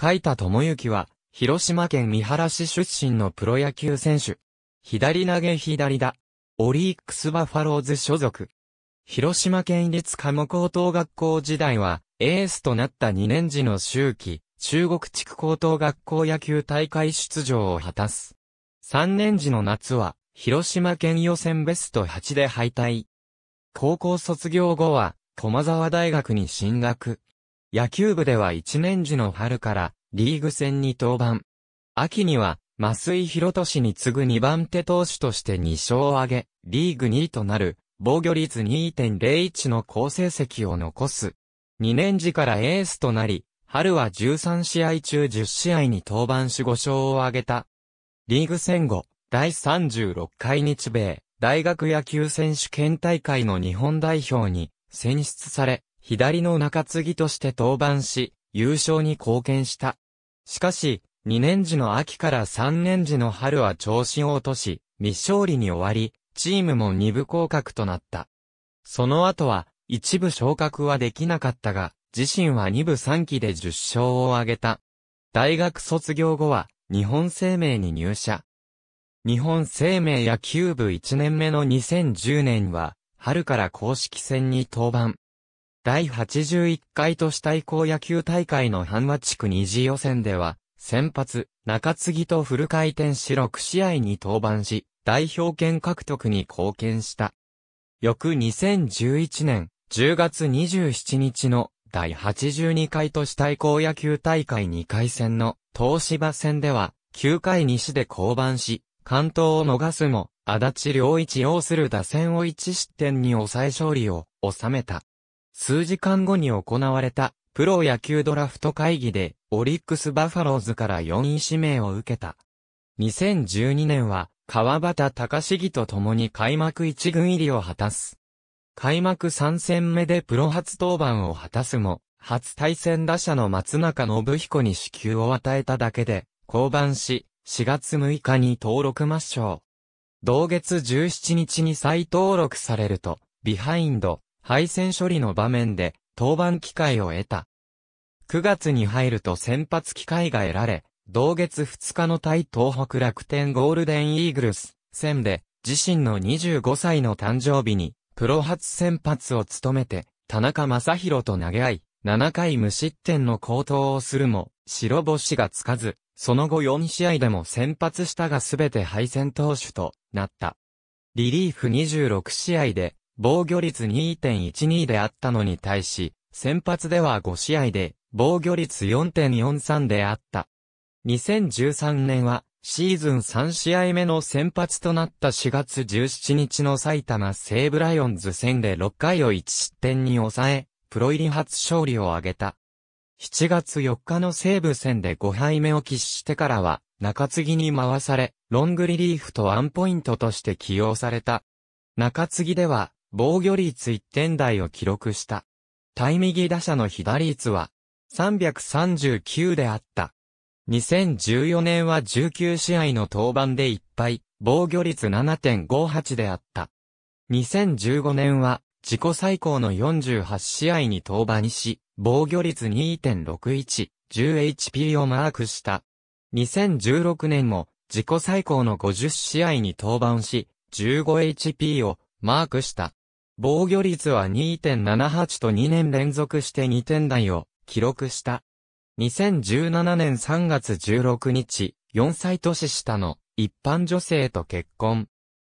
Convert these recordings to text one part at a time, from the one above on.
海田智之は、広島県三原市出身のプロ野球選手。左投げ左打。オリックスバファローズ所属。広島県立鴨高等学校時代は、エースとなった2年時の周期、中国地区高等学校野球大会出場を果たす。3年時の夏は、広島県予選ベスト8で敗退。高校卒業後は、駒沢大学に進学。野球部では1年時の春からリーグ戦に登板。秋には、増井博俊に次ぐ2番手投手として2勝を挙げ、リーグ2位となる、防御率2.01の好成績を残す。2年時からエースとなり、春は13試合中10試合に登板し5勝を挙げた。リーグ戦後、第36回日米大学野球選手権大会の日本代表に選出され、左の中継ぎとして登板し、優勝に貢献した。しかし、2年時の秋から3年時の春は調子を落とし、未勝利に終わり、チームも2部降格となった。その後は、一部昇格はできなかったが、自身は2部3期で10勝を挙げた。大学卒業後は、日本生命に入社。日本生命野球部1年目の2010年は、春から公式戦に登板。第81回都市対抗野球大会の半和地区二次予選では、先発、中継ぎとフル回転し6試合に登板し、代表権獲得に貢献した。翌2011年10月27日の第82回都市対抗野球大会2回戦の東芝戦では9回西で降板し、関東を逃すも、足立良一要する打線を1失点に抑え勝利を収めた。数時間後に行われたプロ野球ドラフト会議でオリックスバファローズから4位指名を受けた。2012年は川端隆義と共に開幕一軍入りを果たす。開幕3戦目でプロ初登板を果たすも、初対戦打者の松中信彦に支給を与えただけで、降板し、4月6日に登録抹消。同月17日に再登録されると、ビハインド、敗戦処理の場面で登板機会を得た。9月に入ると先発機会が得られ、同月2日の対東北楽天ゴールデンイーグルス戦で自身の25歳の誕生日にプロ初先発を務めて田中正宏と投げ合い、7回無失点の高投をするも白星がつかず、その後4試合でも先発したが全て敗戦投手となった。リリーフ26試合で防御率2.12であったのに対し、先発では5試合で、防御率4.43であった。2013年は、シーズン3試合目の先発となった4月17日の埼玉西武ライオンズ戦で6回を1失点に抑え、プロ入り初勝利を挙げた。7月4日の西武戦で5敗目を喫してからは、中継ぎに回され、ロングリリーフとワンポイントとして起用された。中継ぎでは、防御率1点台を記録した。対右打者の被打率は339であった。2014年は19試合の登板で1敗、防御率7.58であった。2015年は自己最高の48試合に登板し、防御率2.61、10HP をマークした。2016年も自己最高の50試合に登板し、15HP をマークした。防御率は2.78と2年連続して2点台を記録した。2017年3月16日、4歳年下の一般女性と結婚。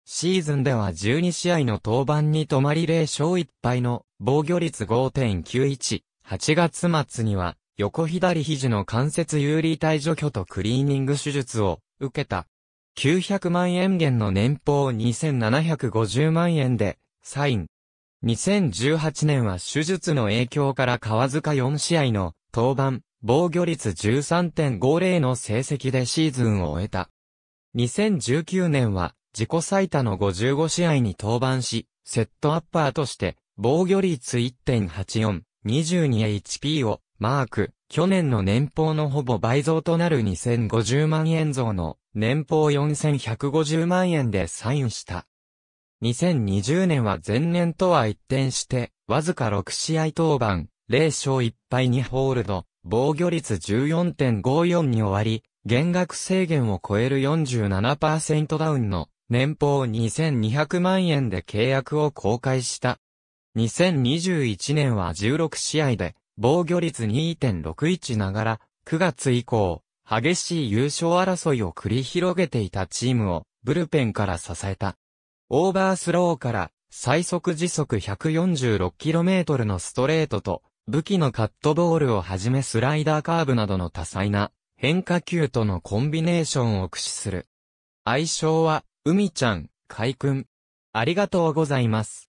シーズンでは12試合の登板に止まり0勝1敗の防御率5.91。8月末には横左肘の関節有利体除去とクリーニング手術を受けた。900万円減の年俸2750万円でサイン。2018年は手術の影響から川塚4試合の登板、防御率13.50の成績でシーズンを終えた。2019年は自己最多の55試合に登板し、セットアッパーとして防御率1.84、22HP をマーク、去年の年俸のほぼ倍増となる2050万円増の年俸4150万円でサインした。2020年は前年とは一転して、わずか6試合登板、0勝1敗2ホールド、防御率14.54に終わり、減額制限を超える47%ダウンの年俸2200万円で契約を公開した。2021年は16試合で防御率2.61ながら9月以降激しい優勝争いを繰り広げていたチームをブルペンから支えた。オーバースローから最速時速 146km のストレートと武器のカットボールをはじめスライダーカーブなどの多彩な変化球とのコンビネーションを駆使する。愛称は、海ちゃん、海くん。ありがとうございます。